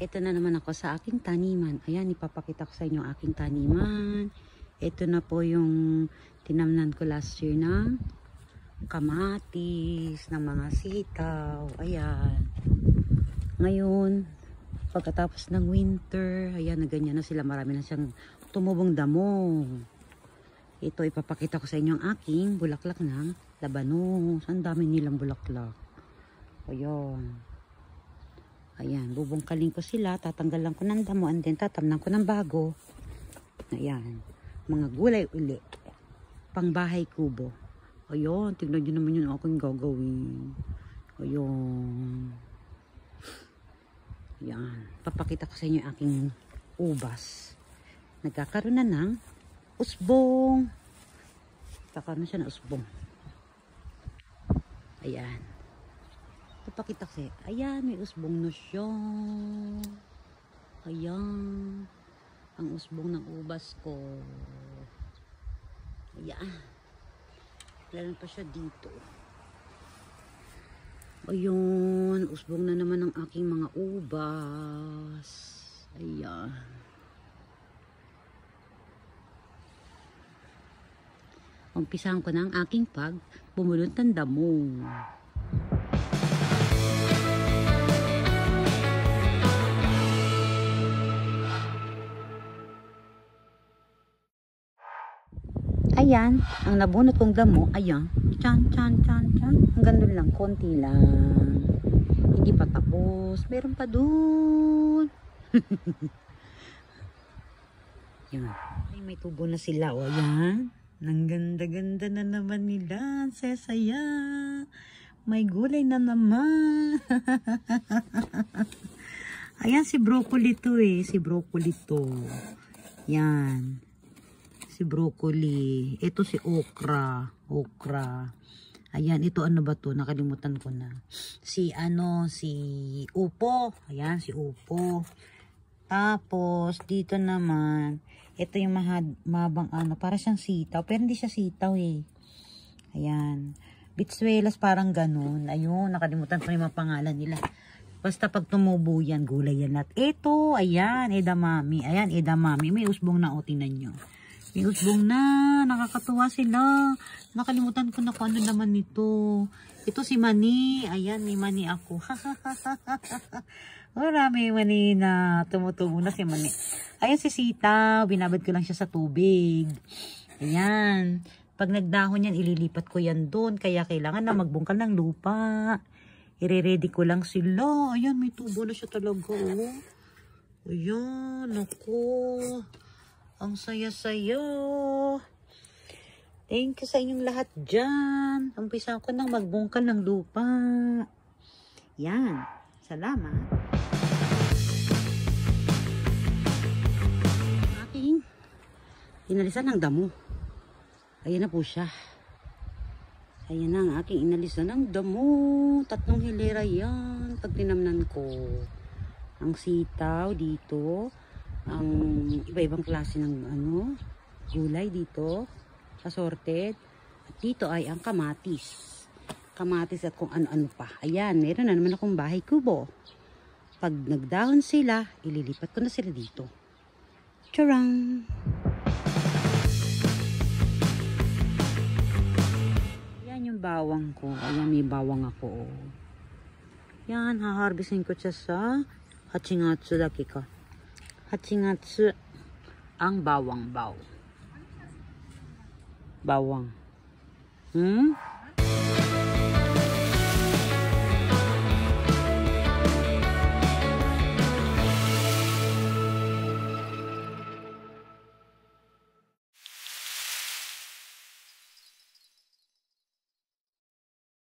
Ito na naman ako sa aking taniman. Ayan, ipapakita ko sa inyo aking taniman. Ito na po yung tinamnan ko last year na kamatis, ng mga sitaw. Ayan. Ngayon, pagkatapos ng winter, ayan na ganyan na sila. Marami na siyang tumubong damo. Ito, ipapakita ko sa inyo ang aking bulaklak ng labanos. Ang dami nilang bulaklak. Ayan. Ayan, bubungkalin ko sila, tatanggalan ko ng damo, and then tatamnan ko ng bago. Ayan, mga gulay uli. Pangbahay kubo. Ayan, tignan nyo naman yun aking gagawin. Ayan. Ayan, papakita ko sa inyo aking ubas. Nagkakaroon na ng usbong. Nagkakaroon na siya ng usbong. Ayan. Ipakita ko sa'yo. Ayan, may usbong na siya. Ayan. Ang usbong ng ubas ko. Ayan. Meron pa siya dito. Ayun, usbong na naman ng aking mga ubas. Ayan. Umpisahan ko na ang aking pag bumulot ng damong. Ayan, ang nabunot kong damo, ayan, chan, chan, chan, chan. Hanggang doon lang, konti lang. Hindi pa tapos, meron pa doon. Yan. Ay, may tubo na sila, o, oh. ayan. Nang ganda-ganda na naman nila, sesaya. May gulay na naman. ayan, si broccoli to eh, si broccoli to. Yan si broccoli. Ito si okra. Okra. Ayan, ito ano ba to? Nakalimutan ko na. Si ano, si upo. Ayan, si upo. Tapos, dito naman, ito yung mahad, mabang ano, para siyang sitaw. Pero hindi siya sitaw eh. Ayan. Bitsuelas parang ganun. Ayun, nakalimutan ko yung mga pangalan nila. Basta pag tumubo yan, gulay yan lahat. Ito, ayan, edamami. Ayan, edamami. May usbong na o, oh, tingnan nyo. May usbong na. Nakakatuwa sila. Nakalimutan ko na kung ano naman nito. Ito si Mani. Ayan, may Mani ako. Marami oh, Mani na tumutubo na si Mani. Ayan si Sita. Binabad ko lang siya sa tubig. Ayan. Pag nagdahon yan, ililipat ko yan doon. Kaya kailangan na magbungkal ng lupa. Ire-ready ko lang sila. Ayan, may tubo na siya talaga. Oh. Ayan, ako. Ang saya saya Thank you sa inyong lahat dyan. Umpisa ko nang magbungkal ng lupa. Yan. Salamat. Aking inalisan ng damo. Ayan na po siya. Ayan na ang aking inalisan ng damo. Tatlong hilera yan. Pag tinamnan ko. Ang sitaw dito ang iba-ibang klase ng ano, gulay dito, assorted. At dito ay ang kamatis. Kamatis at kung ano-ano pa. Ayan, meron na naman akong bahay kubo. Pag nagdahon sila, ililipat ko na sila dito. Charang! Yan yung bawang ko. Ayan, may bawang ako. Oh. Yan, haharbisin ko siya sa hachingatsu Hachigatsu Dakika. 8月 ang bawang baw. Bawang. Hmm?